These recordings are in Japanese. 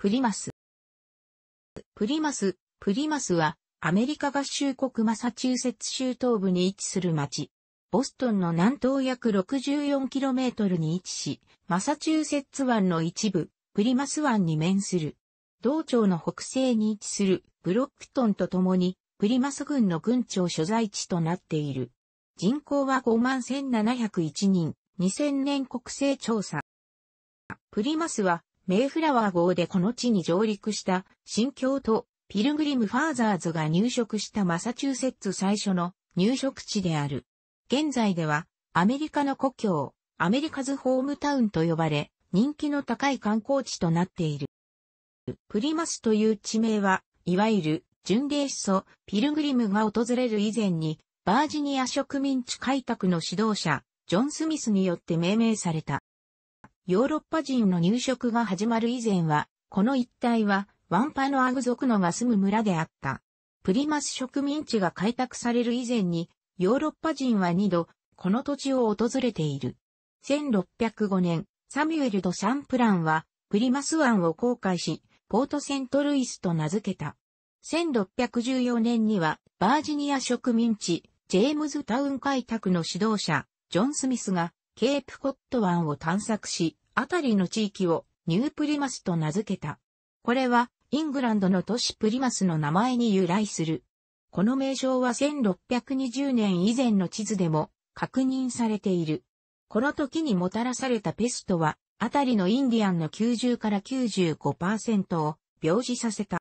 プリマス。プリマス、プリマスは、アメリカ合衆国マサチューセッツ州東部に位置する町。ボストンの南東約 64km に位置し、マサチューセッツ湾の一部、プリマス湾に面する。同町の北西に位置するブロックトンと共に、プリマス郡の郡庁所在地となっている。人口は5万1701人、2000年国勢調査。プリマスはメイフラワー号でこの地に上陸した新教とピルグリムファーザーズが入植したマサチューセッツ最初の入植地である。現在ではアメリカの故郷、アメリカズホームタウンと呼ばれ、人気の高い観光地となっている。プリマスという地名は、いわゆる巡礼思想、ピルグリムが訪れる以前に、バージニア植民地開拓の指導者、ジョン・スミスによって命名された。ヨーロッパ人の入植が始まる以前は、この一帯はワンパノアグ族のが住む村であった。プリマス植民地が開拓される以前に、ヨーロッパ人は2度、この土地を訪れている。1605年、サミュエル・ド・シャンプランは、プリマス湾を航海し、ポート・セント・ルイスと名付けた。1614年には、バージニア植民地、ジェームズタウン開拓の指導者、ジョン・スミスが、ケープコット湾を探索し、辺りの地域をニュープリマスと名付けた。これは、イングランドの都市プリマスの名前に由来する。この名称は1620年以前の地図でも確認されている。この時にもたらされたペストは、辺りのインディアンの90から95%を病死させた。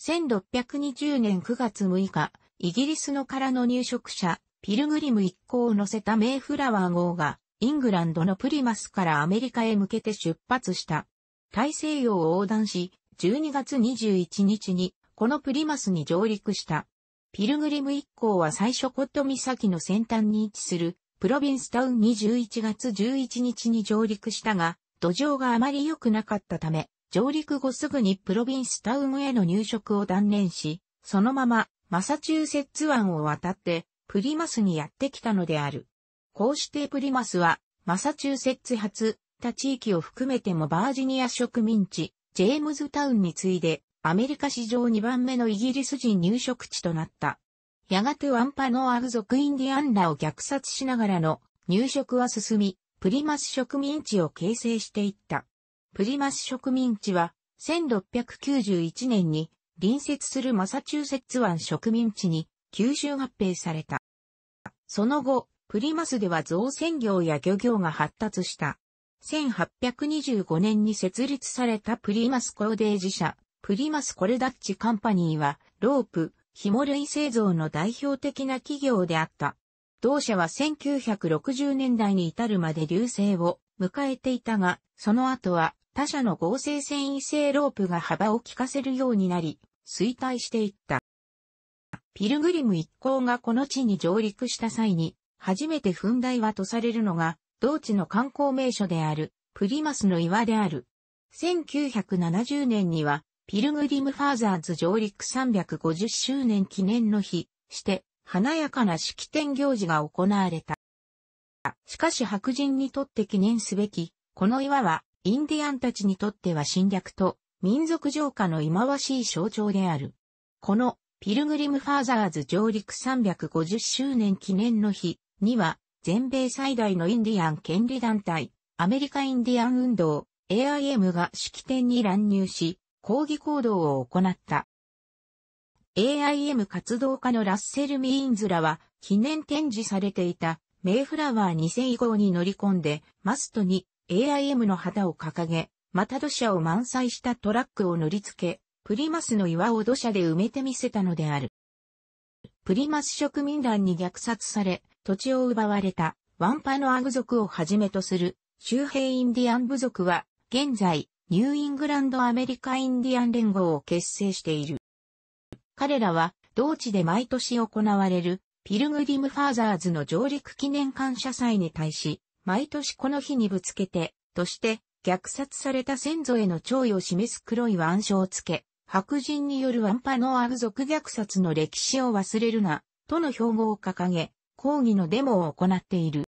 1620年9月6日、イギリスのからの入植者、ピルグリム一行を乗せたメイフラワー号がイングランドのプリマスからアメリカへ向けて出発した。大西洋を横断し、12月21日にこのプリマスに上陸した。ピルグリム一行は最初コット岬の先端に位置するプロビンスタウンに11月11日に上陸したが、土壌があまり良くなかったため、上陸後すぐにプロビンスタウンへの入植を断念し、そのままマサチューセッツ湾を渡ってプリマスにやってきたのである。こうしてプリマスは、マサチューセッツ発、他地域を含めてもバージニア植民地、ジェームズタウンに次いで、アメリカ史上2番目のイギリス人入植地となった。やがてワンパノアル族インディアンらを虐殺しながらの入植は進み、プリマス植民地を形成していった。プリマス植民地は、1691年に隣接するマサチューセッツ湾植民地に吸収合併された。その後、プリマスでは造船業や漁業が発達した。1825年に設立されたプリマス工ージ社、プリマスコルダッチカンパニーは、ロープ、紐類製造の代表的な企業であった。同社は1960年代に至るまで流星を迎えていたが、その後は他社の合成繊維製ロープが幅を利かせるようになり、衰退していった。ピルグリム一行がこの地に上陸した際に、初めて噴台はとされるのが、同地の観光名所である、プリマスの岩である。1970年には、ピルグリムファーザーズ上陸350周年記念の日、して、華やかな式典行事が行われた。しかし白人にとって記念すべき、この岩は、インディアンたちにとっては侵略と、民族浄化の忌まわしい象徴である。この、ピルグリムファーザーズ上陸350周年記念の日、2は、全米最大のインディアン権利団体、アメリカインディアン運動、AIM が式典に乱入し、抗議行動を行った。AIM 活動家のラッセル・ミーンズらは、記念展示されていたメイフラワー2000号に乗り込んで、マストに AIM の旗を掲げ、また土砂を満載したトラックを乗り付け、プリマスの岩を土砂で埋めてみせたのである。プリマス植民団に虐殺され、土地を奪われたワンパノアグ族をはじめとする周辺インディアン部族は現在ニューイングランドアメリカインディアン連合を結成している。彼らは同地で毎年行われるピルグリムファーザーズの上陸記念感謝祭に対し毎年この日にぶつけてとして虐殺された先祖への弔意を示す黒い腕章をつけ、白人によるワンパノアグ族虐殺の歴史を忘れるな、との標語を掲げ、抗議のデモを行っている。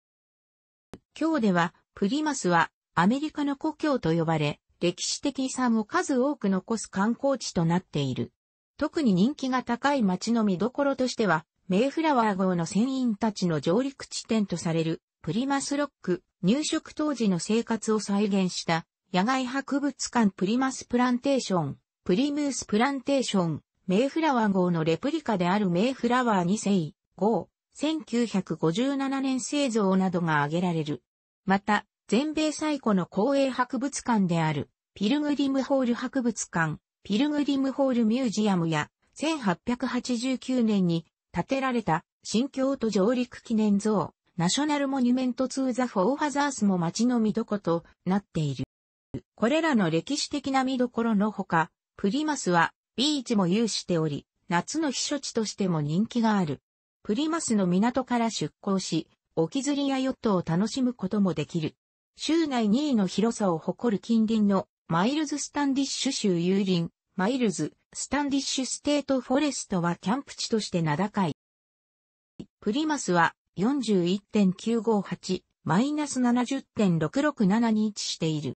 今日では、プリマスはアメリカの故郷と呼ばれ、歴史的遺産を数多く残す観光地となっている。特に人気が高い街の見どころとしては、メイフラワー号の船員たちの上陸地点とされる、プリマスロック、入植当時の生活を再現した、野外博物館プリマスプランテーション、プリムースプランテーション、メイフラワー号のレプリカであるメイフラワー2世、号、1957年製造などが挙げられる。また、全米最古の公営博物館である、ピルグリムホール博物館、ピルグリムホールミュージアムや、1889年に建てられた新京都上陸記念像、ナショナルモニュメントツーザ・フォー・ファザースも街の見どことなっている。これらの歴史的な見どころのほか、プリマスはビーチも有しており、夏の避暑地としても人気がある。プリマスの港から出港し、沖釣りやヨットを楽しむこともできる。州内2位の広さを誇る近隣のマイルズ・スタンディッシュ州有林、マイルズ・スタンディッシュ・ステート・フォレストはキャンプ地として名高い。プリマスは41.958マイナス70.667に位置している。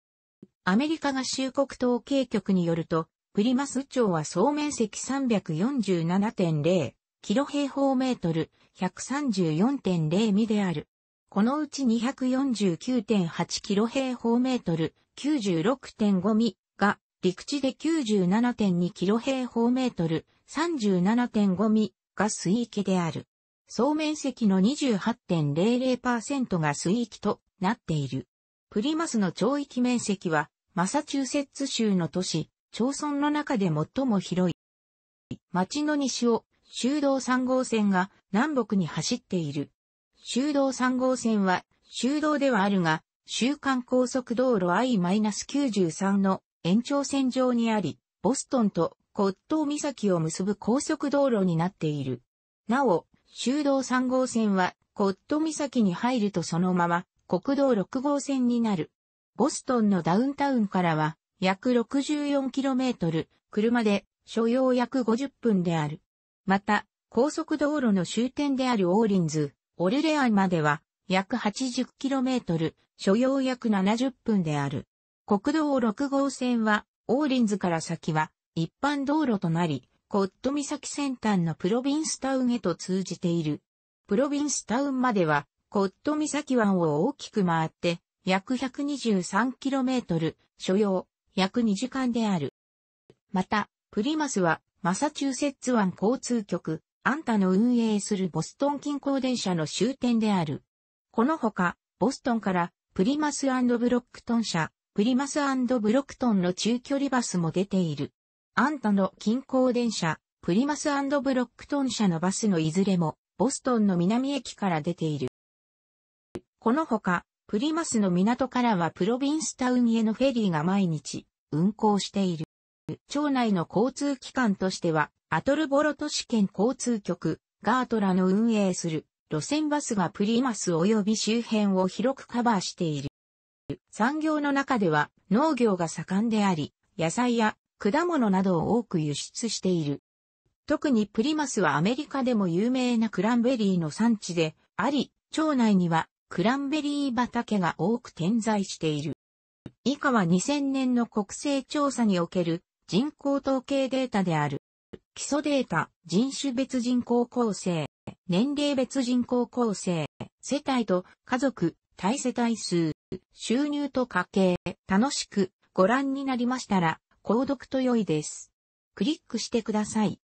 アメリカ合衆国統計局によると、プリマス町は総面積347.0キロ平方メートル134.0ミである。このうち249.8キロ平方メートル96.5ミが陸地で97.2キロ平方メートル37.5ミが水域である。総面積の28.00%が水域となっている。プリマスの町域面積はマサチューセッツ州の都市、町村の中で最も広い。町の西を修道3号線が南北に走っている。修道3号線は、修道ではあるが、週間高速道路 I-93 の延長線上にあり、ボストンとコットー岬を結ぶ高速道路になっている。なお、修道3号線はコット岬に入るとそのまま国道6号線になる。ボストンのダウンタウンからは約 64km、車で所要約50分である。また、高速道路の終点であるオーリンズ、オルレアンまでは約 80km、所要約70分である。国道6号線は、オーリンズから先は一般道路となり、コット岬先端のプロビンスタウンへと通じている。プロビンスタウンまでは、コット岬湾を大きく回って、約 123km、所要、約2時間である。また、プリマスは、マサチューセッツ湾交通局、アンタの運営するボストン近郊電車の終点である。このほか、ボストンからプリマスブロックトン車、プリマスブロックトンの中距離バスも出ている。アンタの近郊電車、プリマスブロックトン車のバスのいずれも、ボストンの南駅から出ている。このほか、プリマスの港からはプロビンスタウンへのフェリーが毎日運行している。町内の交通機関としては、アトルボロ都市圏交通局、ガートラの運営する路線バスがプリマス及び周辺を広くカバーしている。産業の中では農業が盛んであり、野菜や果物などを多く輸出している。特にプリマスはアメリカでも有名なクランベリーの産地であり、町内にはクランベリー畑が多く点在している。以下は2000年の国勢調査における人口統計データである。基礎データ、人種別人口構成、年齢別人口構成、世帯と家族、対世帯数、収入と家計、楽しくご覧になりましたら、購読と良いです。クリックしてください。